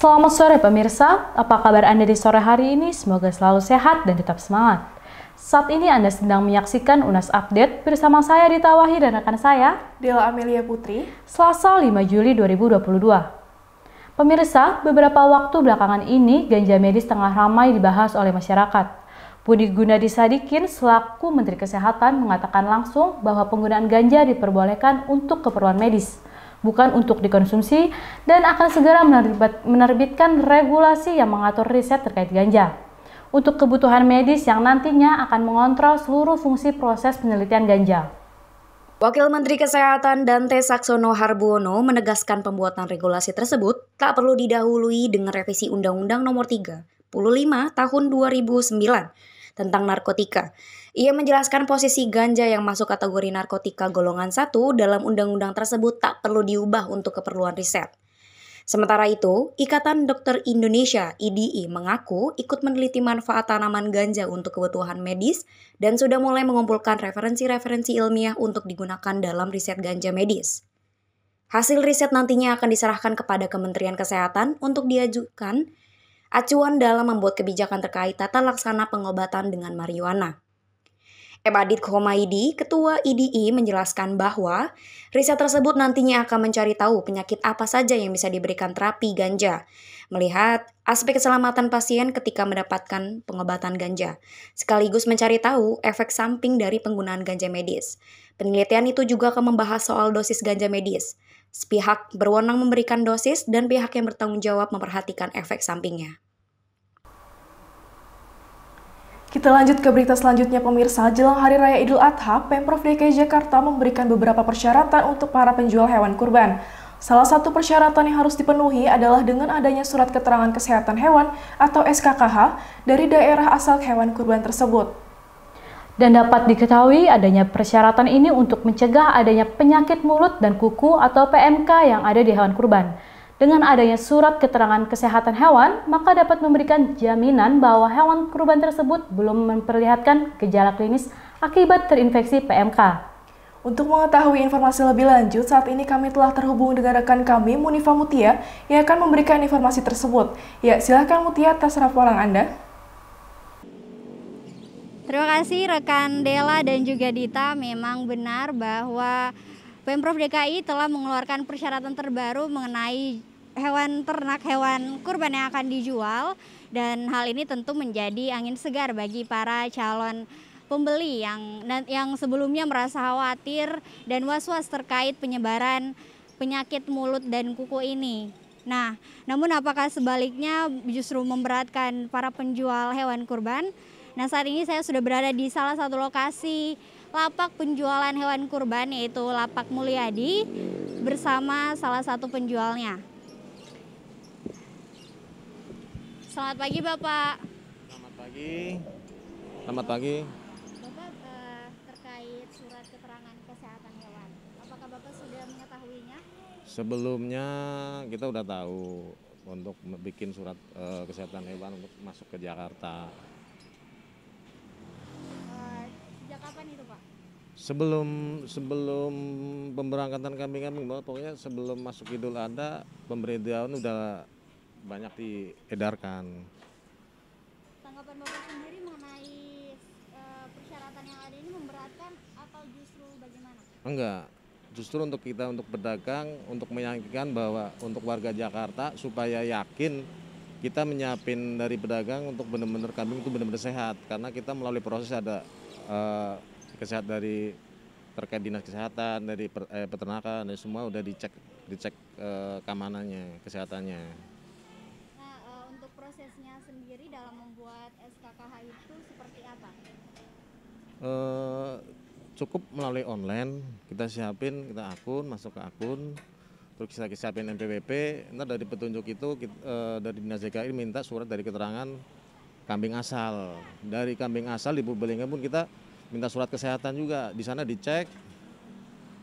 Selamat sore pemirsa, apa kabar Anda di sore hari ini? Semoga selalu sehat dan tetap semangat. Saat ini Anda sedang menyaksikan UNAS Update bersama saya di Tawahi dan rekan saya, Dela Amelia Putri, Selasa 5 Juli 2022. Pemirsa, beberapa waktu belakangan ini ganja medis tengah ramai dibahas oleh masyarakat. Budi Gunadi Sadikin selaku Menteri Kesehatan mengatakan langsung bahwa penggunaan ganja diperbolehkan untuk keperluan medis bukan untuk dikonsumsi, dan akan segera menerbitkan regulasi yang mengatur riset terkait ganja. Untuk kebutuhan medis yang nantinya akan mengontrol seluruh fungsi proses penelitian ganja. Wakil Menteri Kesehatan Dante Saksono Harbono menegaskan pembuatan regulasi tersebut tak perlu didahului dengan revisi Undang-Undang Nomor 35 Tahun 2009 tentang narkotika. Ia menjelaskan posisi ganja yang masuk kategori narkotika golongan 1 dalam undang-undang tersebut tak perlu diubah untuk keperluan riset. Sementara itu, Ikatan Dokter Indonesia IDI mengaku ikut meneliti manfaat tanaman ganja untuk kebutuhan medis dan sudah mulai mengumpulkan referensi-referensi ilmiah untuk digunakan dalam riset ganja medis. Hasil riset nantinya akan diserahkan kepada Kementerian Kesehatan untuk diajukan acuan dalam membuat kebijakan terkait tata laksana pengobatan dengan marijuana. M. Adit Khomaidi, Ketua IDI, menjelaskan bahwa riset tersebut nantinya akan mencari tahu penyakit apa saja yang bisa diberikan terapi ganja, melihat aspek keselamatan pasien ketika mendapatkan pengobatan ganja, sekaligus mencari tahu efek samping dari penggunaan ganja medis. Penelitian itu juga akan membahas soal dosis ganja medis, pihak berwenang memberikan dosis dan pihak yang bertanggung jawab memperhatikan efek sampingnya. Kita lanjut ke berita selanjutnya pemirsa. Jelang Hari Raya Idul Adha, Pemprov DKI Jakarta memberikan beberapa persyaratan untuk para penjual hewan kurban. Salah satu persyaratan yang harus dipenuhi adalah dengan adanya surat keterangan kesehatan hewan atau SKKH dari daerah asal hewan kurban tersebut. Dan dapat diketahui adanya persyaratan ini untuk mencegah adanya penyakit mulut dan kuku atau PMK yang ada di hewan kurban. Dengan adanya surat keterangan kesehatan hewan, maka dapat memberikan jaminan bahwa hewan kurban tersebut belum memperlihatkan gejala klinis akibat terinfeksi PMK. Untuk mengetahui informasi lebih lanjut, saat ini kami telah terhubung dengan rekan kami, Munifa Mutia, yang akan memberikan informasi tersebut. Ya, silahkan Mutia atas laporan Anda. Terima kasih rekan Dela dan juga Dita, memang benar bahwa Pemprov DKI telah mengeluarkan persyaratan terbaru mengenai hewan ternak, hewan kurban yang akan dijual dan hal ini tentu menjadi angin segar bagi para calon pembeli yang yang sebelumnya merasa khawatir dan was-was terkait penyebaran penyakit mulut dan kuku ini. Nah, namun apakah sebaliknya justru memberatkan para penjual hewan kurban? Nah, saat ini saya sudah berada di salah satu lokasi lapak penjualan hewan kurban yaitu Lapak Mulyadi bersama salah satu penjualnya. Selamat pagi Bapak. Selamat pagi. Selamat pagi. Bapak uh, terkait surat keterangan kesehatan hewan, apakah Bapak sudah mengetahuinya? Sebelumnya kita udah tahu untuk bikin surat uh, kesehatan hewan untuk masuk ke Jakarta. Uh, sejak kapan itu Pak? Sebelum sebelum pemberangkatan kami kami pokoknya sebelum masuk Idul Adha pemberitahuan udah banyak diedarkan. Tanggapan Bapak sendiri mengenai e, persyaratan yang ada ini memberatkan atau justru bagaimana? Enggak, justru untuk kita untuk berdagang untuk meyakinkan bahwa untuk warga Jakarta supaya yakin kita menyiapin dari pedagang untuk benar-benar kambing itu benar-benar sehat karena kita melalui proses ada eh, kesehatan dari terkait dinas kesehatan dari per, eh, peternakan dan semua udah dicek dicek eh, keamanannya kesehatannya. KH itu seperti apa? Uh, cukup melalui online kita siapin kita akun masuk ke akun terus kita siapin NPWP ntar dari petunjuk itu kita, uh, eh, dari dinas DKI minta surat dari keterangan kambing asal dari kambing asal di Purbalingga pun kita minta surat kesehatan juga di sana dicek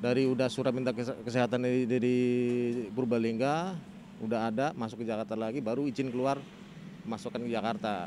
dari udah surat minta kesehatan dari, dari Purbalingga udah ada masuk ke Jakarta lagi baru izin keluar masukkan ke Jakarta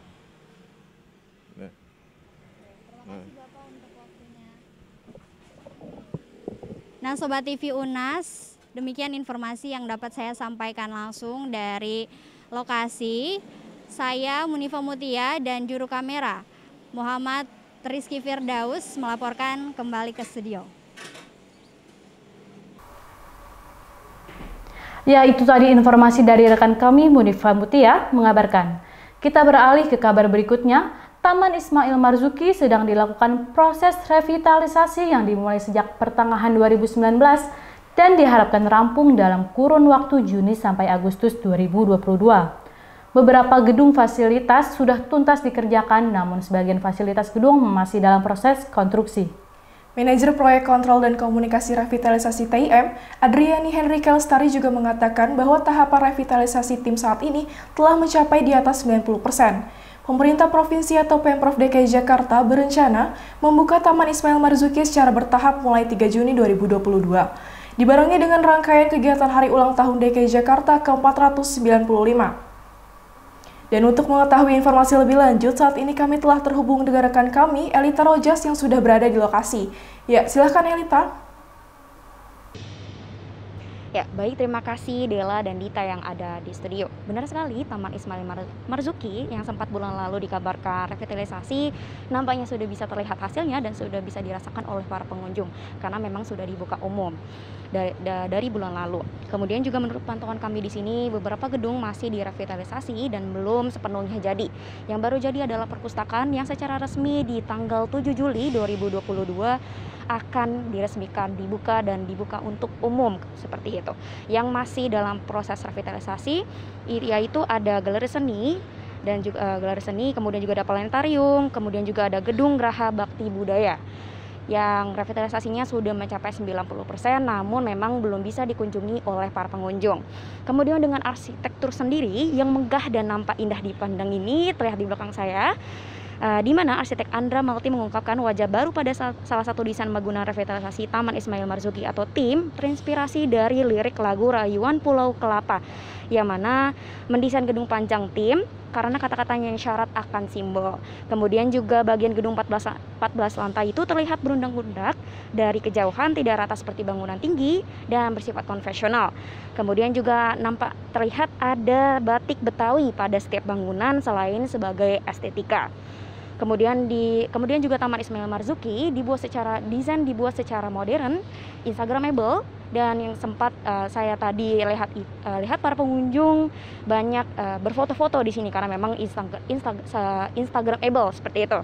Nah Sobat TV UNAS, demikian informasi yang dapat saya sampaikan langsung dari lokasi. Saya Munifa Mutia dan juru kamera Muhammad Rizky Firdaus melaporkan kembali ke studio. Ya itu tadi informasi dari rekan kami Munifa Mutia mengabarkan. Kita beralih ke kabar berikutnya, Taman Ismail Marzuki sedang dilakukan proses revitalisasi yang dimulai sejak pertengahan 2019 dan diharapkan rampung dalam kurun waktu Juni sampai Agustus 2022. Beberapa gedung fasilitas sudah tuntas dikerjakan, namun sebagian fasilitas gedung masih dalam proses konstruksi. Manajer Proyek Kontrol dan Komunikasi Revitalisasi TIM, Adriani Henry Kelstari juga mengatakan bahwa tahapan revitalisasi tim saat ini telah mencapai di atas 90 persen. Pemerintah Provinsi atau Pemprov DKI Jakarta berencana membuka Taman Ismail Marzuki secara bertahap mulai 3 Juni 2022. Dibarengi dengan rangkaian kegiatan Hari Ulang Tahun DKI Jakarta ke-495. Dan untuk mengetahui informasi lebih lanjut, saat ini kami telah terhubung dengan rekan kami, Elita Rojas, yang sudah berada di lokasi. Ya, silahkan Elita. Ya, baik terima kasih Dela dan Dita yang ada di studio. Benar sekali, Taman Ismail Mar Marzuki yang sempat bulan lalu dikabarkan revitalisasi nampaknya sudah bisa terlihat hasilnya dan sudah bisa dirasakan oleh para pengunjung karena memang sudah dibuka umum dari, da, dari bulan lalu. Kemudian juga menurut pantauan kami di sini beberapa gedung masih direvitalisasi dan belum sepenuhnya jadi. Yang baru jadi adalah perpustakaan yang secara resmi di tanggal 7 Juli 2022 akan diresmikan dibuka dan dibuka untuk umum seperti itu. Yang masih dalam proses revitalisasi yaitu ada galeri seni dan juga uh, galeri seni, kemudian juga ada planetarium, kemudian juga ada gedung Graha Bakti Budaya yang revitalisasinya sudah mencapai 90% namun memang belum bisa dikunjungi oleh para pengunjung. Kemudian dengan arsitektur sendiri yang megah dan nampak indah dipandang ini terlihat di belakang saya Eh, di mana arsitek Andra Malti mengungkapkan wajah baru pada sal salah satu desain bangunan revitalisasi Taman Ismail Marzuki atau TIM terinspirasi dari lirik lagu Rayuan Pulau Kelapa yang mana mendesain gedung panjang TIM karena kata-katanya yang syarat akan simbol. Kemudian juga bagian gedung 14, 14 lantai itu terlihat berundang undak dari kejauhan tidak rata seperti bangunan tinggi dan bersifat konvensional. Kemudian juga nampak terlihat ada batik Betawi pada setiap bangunan selain sebagai estetika. Kemudian di kemudian juga Taman Ismail Marzuki dibuat secara desain dibuat secara modern, instagramable dan yang sempat uh, saya tadi lihat uh, lihat para pengunjung banyak uh, berfoto-foto di sini karena memang insta, insta, instagramable seperti itu.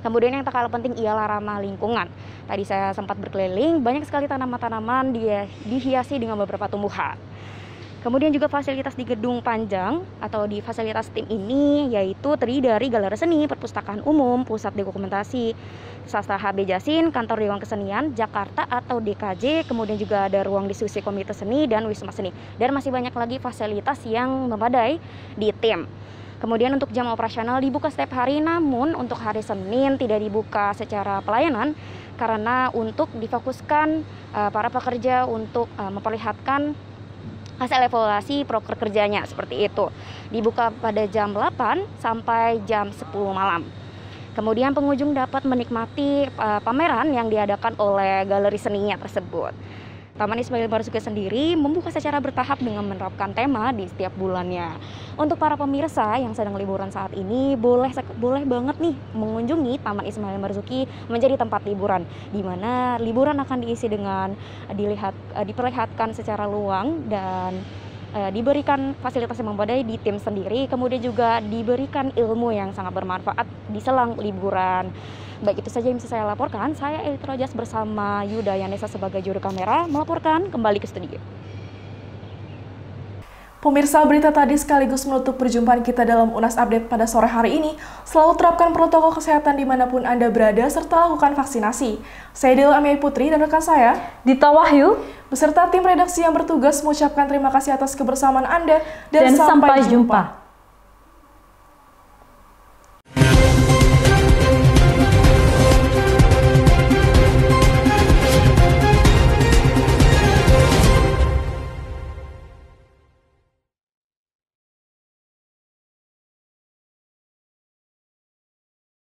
Kemudian yang tak kalah penting ialah ramah lingkungan. Tadi saya sempat berkeliling, banyak sekali tanaman-tanaman dihiasi dengan beberapa tumbuhan. Kemudian juga fasilitas di gedung panjang atau di fasilitas tim ini yaitu terdiri dari galeri seni, perpustakaan umum, pusat dokumentasi sastra HB Jasin, kantor Dewan Kesenian Jakarta atau DKJ, kemudian juga ada ruang diskusi komite seni dan wisma seni. Dan masih banyak lagi fasilitas yang memadai di tim. Kemudian untuk jam operasional dibuka setiap hari, namun untuk hari Senin tidak dibuka secara pelayanan karena untuk difokuskan eh, para pekerja untuk eh, memperlihatkan hasil evaluasi proker kerjanya seperti itu. Dibuka pada jam 8 sampai jam 10 malam. Kemudian pengunjung dapat menikmati uh, pameran yang diadakan oleh galeri seninya tersebut. Taman Ismail Marzuki sendiri membuka secara bertahap dengan menerapkan tema di setiap bulannya. Untuk para pemirsa yang sedang liburan saat ini, boleh boleh banget nih mengunjungi Taman Ismail Marzuki menjadi tempat liburan, di mana liburan akan diisi dengan dilihat eh, diperlihatkan secara luang dan Eh, diberikan fasilitas yang memadai di tim sendiri, kemudian juga diberikan ilmu yang sangat bermanfaat di selang liburan. Baik itu saja yang bisa saya laporkan. Saya Elitrojas bersama Yuda Yanesa sebagai juru kamera melaporkan kembali ke studio. Pemirsa berita tadi sekaligus menutup perjumpaan kita dalam UNAS Update pada sore hari ini. Selalu terapkan protokol kesehatan dimanapun Anda berada serta lakukan vaksinasi. Saya Dewa Amiai Putri dan rekan saya, Dita Wahyu, beserta tim redaksi yang bertugas mengucapkan terima kasih atas kebersamaan Anda dan, dan sampai, sampai jumpa. jumpa.